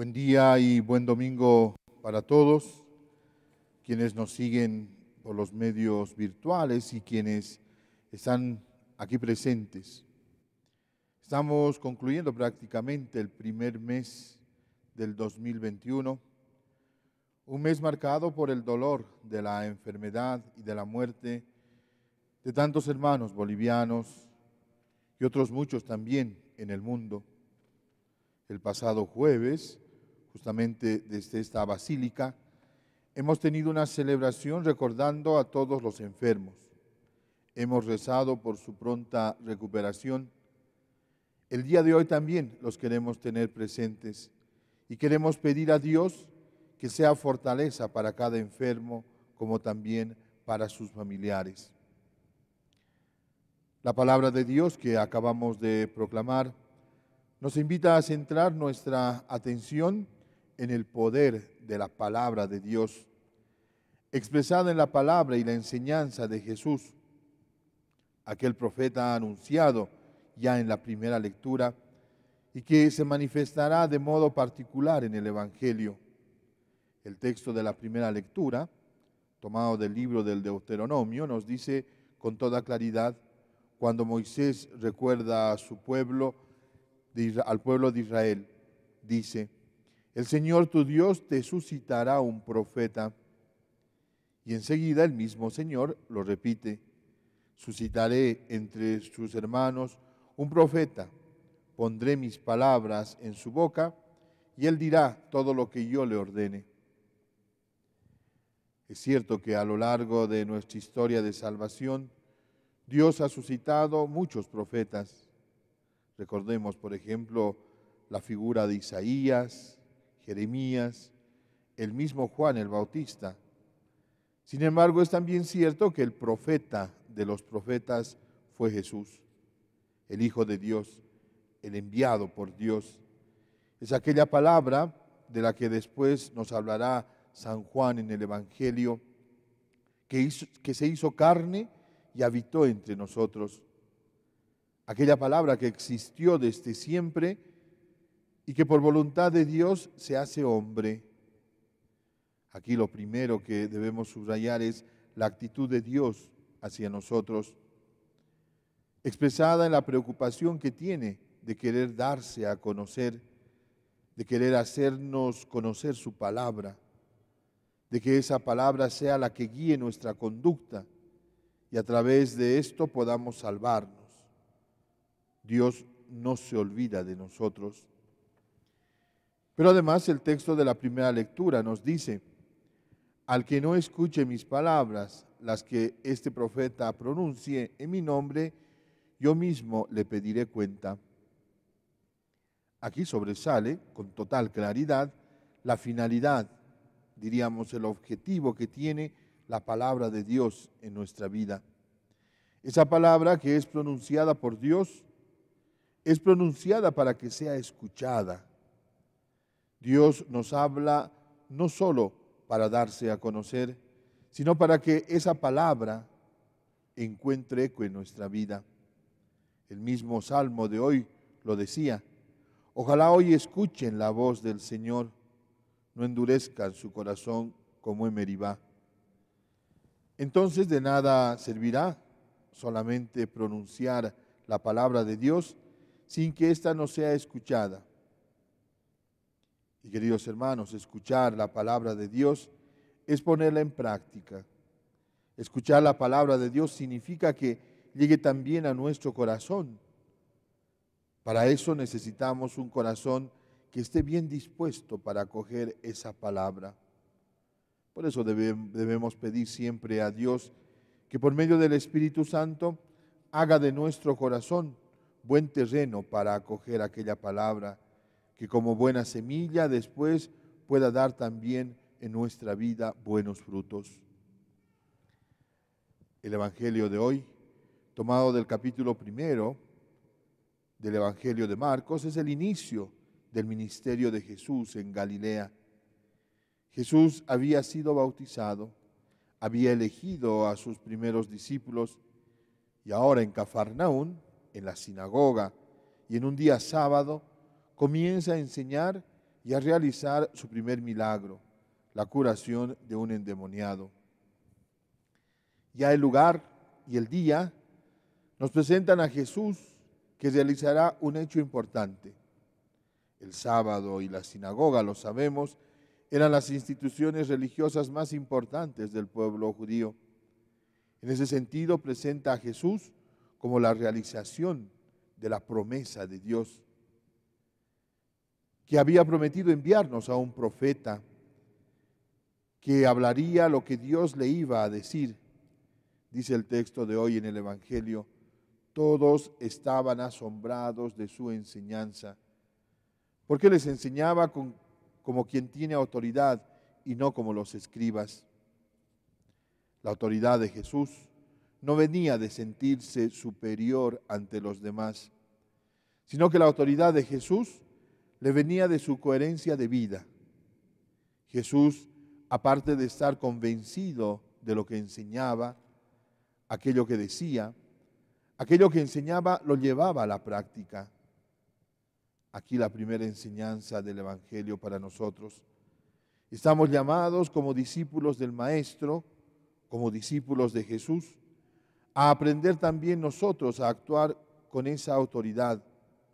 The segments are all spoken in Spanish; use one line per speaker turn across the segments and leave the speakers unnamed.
Buen día y buen domingo para todos quienes nos siguen por los medios virtuales y quienes están aquí presentes. Estamos concluyendo prácticamente el primer mes del 2021, un mes marcado por el dolor de la enfermedad y de la muerte de tantos hermanos bolivianos y otros muchos también en el mundo. El pasado jueves justamente desde esta basílica, hemos tenido una celebración recordando a todos los enfermos. Hemos rezado por su pronta recuperación. El día de hoy también los queremos tener presentes y queremos pedir a Dios que sea fortaleza para cada enfermo como también para sus familiares. La palabra de Dios que acabamos de proclamar nos invita a centrar nuestra atención en el poder de la palabra de Dios, expresada en la palabra y la enseñanza de Jesús. Aquel profeta ha anunciado ya en la primera lectura y que se manifestará de modo particular en el Evangelio. El texto de la primera lectura, tomado del libro del Deuteronomio, nos dice con toda claridad, cuando Moisés recuerda a su pueblo, al pueblo de Israel, dice, el Señor tu Dios te suscitará un profeta. Y enseguida el mismo Señor lo repite. Suscitaré entre sus hermanos un profeta. Pondré mis palabras en su boca y él dirá todo lo que yo le ordene. Es cierto que a lo largo de nuestra historia de salvación, Dios ha suscitado muchos profetas. Recordemos, por ejemplo, la figura de Isaías, Jeremías, el mismo Juan el Bautista. Sin embargo, es también cierto que el profeta de los profetas fue Jesús, el Hijo de Dios, el enviado por Dios. Es aquella palabra de la que después nos hablará San Juan en el Evangelio, que, hizo, que se hizo carne y habitó entre nosotros. Aquella palabra que existió desde siempre y que por voluntad de Dios se hace hombre. Aquí lo primero que debemos subrayar es la actitud de Dios hacia nosotros, expresada en la preocupación que tiene de querer darse a conocer, de querer hacernos conocer su palabra, de que esa palabra sea la que guíe nuestra conducta y a través de esto podamos salvarnos. Dios no se olvida de nosotros. Pero además el texto de la primera lectura nos dice, al que no escuche mis palabras, las que este profeta pronuncie en mi nombre, yo mismo le pediré cuenta. Aquí sobresale con total claridad la finalidad, diríamos el objetivo que tiene la palabra de Dios en nuestra vida. Esa palabra que es pronunciada por Dios es pronunciada para que sea escuchada Dios nos habla no solo para darse a conocer, sino para que esa palabra encuentre eco en nuestra vida. El mismo salmo de hoy lo decía, ojalá hoy escuchen la voz del Señor, no endurezcan su corazón como en Meribá. Entonces de nada servirá solamente pronunciar la palabra de Dios sin que ésta no sea escuchada. Y queridos hermanos, escuchar la palabra de Dios es ponerla en práctica. Escuchar la palabra de Dios significa que llegue también a nuestro corazón. Para eso necesitamos un corazón que esté bien dispuesto para acoger esa palabra. Por eso debemos pedir siempre a Dios que por medio del Espíritu Santo haga de nuestro corazón buen terreno para acoger aquella palabra que como buena semilla después pueda dar también en nuestra vida buenos frutos. El Evangelio de hoy, tomado del capítulo primero del Evangelio de Marcos, es el inicio del ministerio de Jesús en Galilea. Jesús había sido bautizado, había elegido a sus primeros discípulos y ahora en Cafarnaún, en la sinagoga y en un día sábado, comienza a enseñar y a realizar su primer milagro, la curación de un endemoniado. Ya el lugar y el día nos presentan a Jesús que realizará un hecho importante. El sábado y la sinagoga, lo sabemos, eran las instituciones religiosas más importantes del pueblo judío. En ese sentido, presenta a Jesús como la realización de la promesa de Dios que había prometido enviarnos a un profeta que hablaría lo que Dios le iba a decir. Dice el texto de hoy en el Evangelio, todos estaban asombrados de su enseñanza, porque les enseñaba como quien tiene autoridad y no como los escribas. La autoridad de Jesús no venía de sentirse superior ante los demás, sino que la autoridad de Jesús le venía de su coherencia de vida. Jesús, aparte de estar convencido de lo que enseñaba, aquello que decía, aquello que enseñaba lo llevaba a la práctica. Aquí la primera enseñanza del Evangelio para nosotros. Estamos llamados como discípulos del Maestro, como discípulos de Jesús, a aprender también nosotros a actuar con esa autoridad,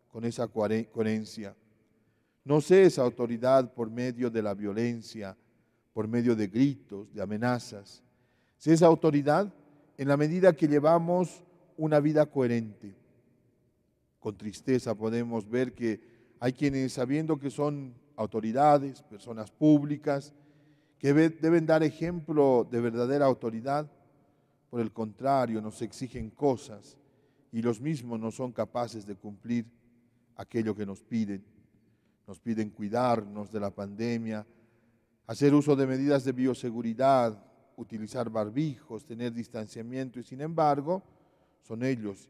con esa coherencia. No esa autoridad por medio de la violencia, por medio de gritos, de amenazas. esa autoridad en la medida que llevamos una vida coherente. Con tristeza podemos ver que hay quienes, sabiendo que son autoridades, personas públicas, que deben dar ejemplo de verdadera autoridad, por el contrario, nos exigen cosas y los mismos no son capaces de cumplir aquello que nos piden nos piden cuidarnos de la pandemia, hacer uso de medidas de bioseguridad, utilizar barbijos, tener distanciamiento y sin embargo son ellos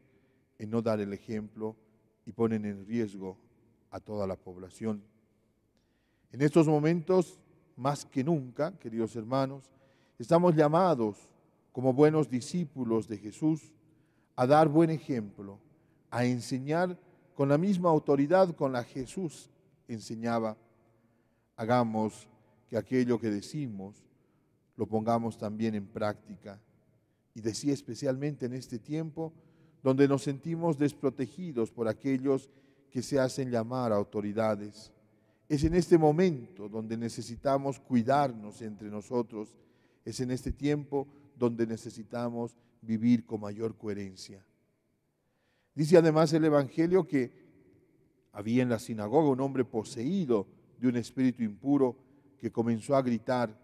en no dar el ejemplo y ponen en riesgo a toda la población. En estos momentos, más que nunca, queridos hermanos, estamos llamados como buenos discípulos de Jesús a dar buen ejemplo, a enseñar con la misma autoridad con la Jesús enseñaba, hagamos que aquello que decimos lo pongamos también en práctica. Y decía especialmente en este tiempo donde nos sentimos desprotegidos por aquellos que se hacen llamar autoridades. Es en este momento donde necesitamos cuidarnos entre nosotros. Es en este tiempo donde necesitamos vivir con mayor coherencia. Dice además el Evangelio que había en la sinagoga un hombre poseído de un espíritu impuro que comenzó a gritar,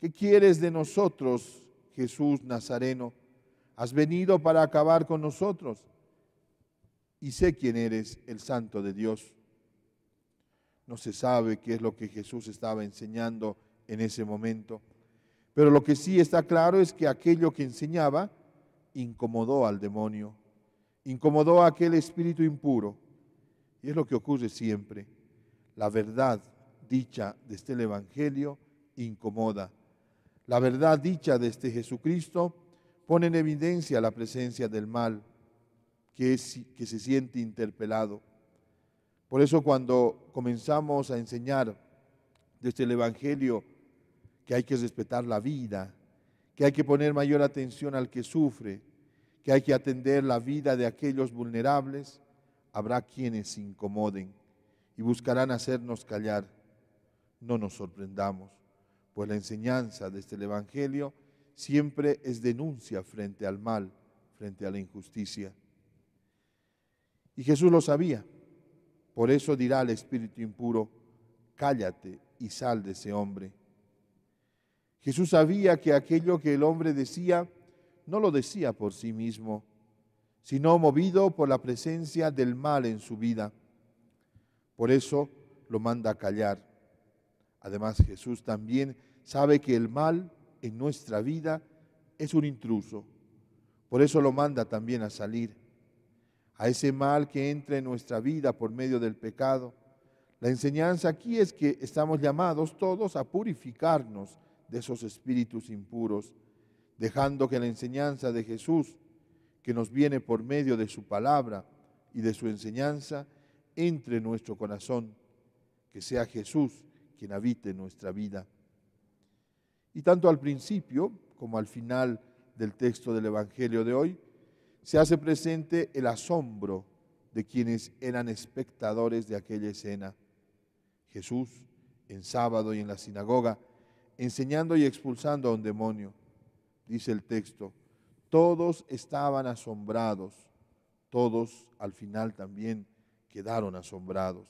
¿qué quieres de nosotros, Jesús Nazareno? Has venido para acabar con nosotros. Y sé quién eres, el santo de Dios. No se sabe qué es lo que Jesús estaba enseñando en ese momento, pero lo que sí está claro es que aquello que enseñaba incomodó al demonio, incomodó a aquel espíritu impuro y es lo que ocurre siempre. La verdad dicha de este Evangelio incomoda. La verdad dicha de este Jesucristo pone en evidencia la presencia del mal que, que se siente interpelado. Por eso cuando comenzamos a enseñar desde el este Evangelio que hay que respetar la vida, que hay que poner mayor atención al que sufre, que hay que atender la vida de aquellos vulnerables, habrá quienes se incomoden y buscarán hacernos callar. No nos sorprendamos, pues la enseñanza de este Evangelio siempre es denuncia frente al mal, frente a la injusticia. Y Jesús lo sabía. Por eso dirá al espíritu impuro, cállate y sal de ese hombre. Jesús sabía que aquello que el hombre decía no lo decía por sí mismo, sino movido por la presencia del mal en su vida. Por eso lo manda a callar. Además Jesús también sabe que el mal en nuestra vida es un intruso. Por eso lo manda también a salir. A ese mal que entra en nuestra vida por medio del pecado. La enseñanza aquí es que estamos llamados todos a purificarnos de esos espíritus impuros, dejando que la enseñanza de Jesús que nos viene por medio de su palabra y de su enseñanza, entre nuestro corazón, que sea Jesús quien habite nuestra vida. Y tanto al principio como al final del texto del Evangelio de hoy, se hace presente el asombro de quienes eran espectadores de aquella escena. Jesús, en sábado y en la sinagoga, enseñando y expulsando a un demonio, dice el texto, todos estaban asombrados, todos al final también quedaron asombrados.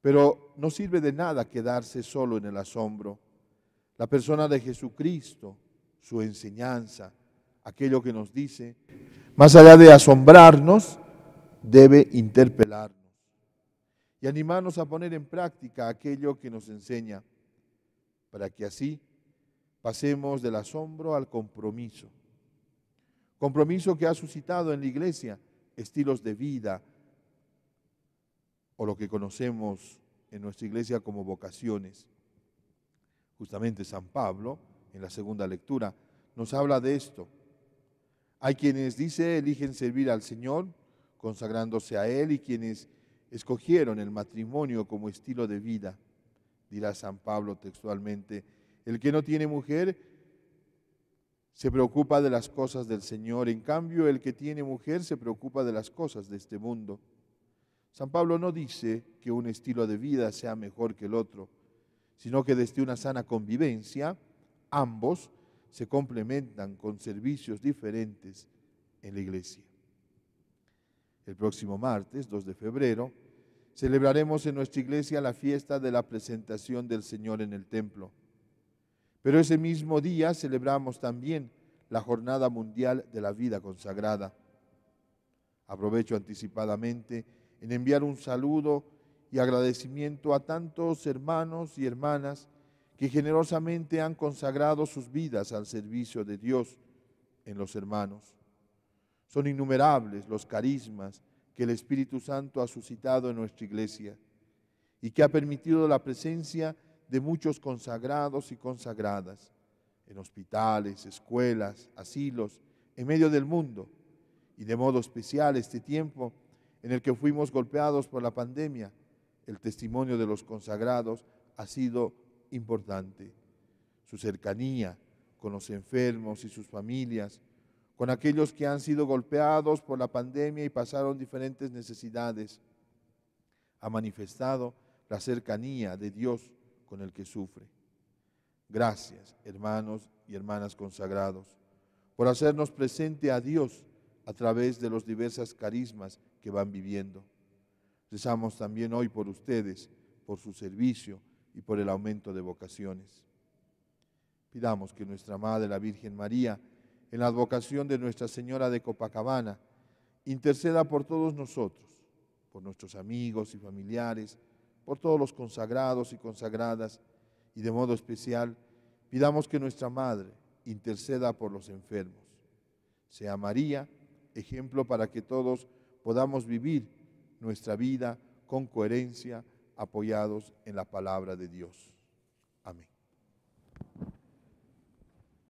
Pero no sirve de nada quedarse solo en el asombro. La persona de Jesucristo, su enseñanza, aquello que nos dice, más allá de asombrarnos, debe interpelarnos y animarnos a poner en práctica aquello que nos enseña, para que así pasemos del asombro al compromiso. Compromiso que ha suscitado en la iglesia estilos de vida o lo que conocemos en nuestra iglesia como vocaciones. Justamente San Pablo, en la segunda lectura, nos habla de esto. Hay quienes, dice, eligen servir al Señor, consagrándose a Él, y quienes escogieron el matrimonio como estilo de vida. Dirá San Pablo textualmente, el que no tiene mujer se preocupa de las cosas del Señor. En cambio, el que tiene mujer se preocupa de las cosas de este mundo. San Pablo no dice que un estilo de vida sea mejor que el otro, sino que desde una sana convivencia, ambos se complementan con servicios diferentes en la iglesia. El próximo martes, 2 de febrero, celebraremos en nuestra iglesia la fiesta de la presentación del Señor en el templo. Pero ese mismo día celebramos también la Jornada Mundial de la Vida Consagrada. Aprovecho anticipadamente en enviar un saludo y agradecimiento a tantos hermanos y hermanas que generosamente han consagrado sus vidas al servicio de Dios en los hermanos. Son innumerables los carismas que el Espíritu Santo ha suscitado en nuestra iglesia y que ha permitido la presencia de muchos consagrados y consagradas, en hospitales, escuelas, asilos, en medio del mundo, y de modo especial este tiempo en el que fuimos golpeados por la pandemia, el testimonio de los consagrados ha sido importante. Su cercanía con los enfermos y sus familias, con aquellos que han sido golpeados por la pandemia y pasaron diferentes necesidades, ha manifestado la cercanía de Dios con el que sufre. Gracias, hermanos y hermanas consagrados, por hacernos presente a Dios a través de los diversos carismas que van viviendo. Rezamos también hoy por ustedes, por su servicio y por el aumento de vocaciones. Pidamos que nuestra Madre, la Virgen María, en la advocación de Nuestra Señora de Copacabana, interceda por todos nosotros, por nuestros amigos y familiares, por todos los consagrados y consagradas, y de modo especial, pidamos que nuestra Madre interceda por los enfermos. Sea María ejemplo para que todos podamos vivir nuestra vida con coherencia, apoyados en la palabra de Dios. Amén.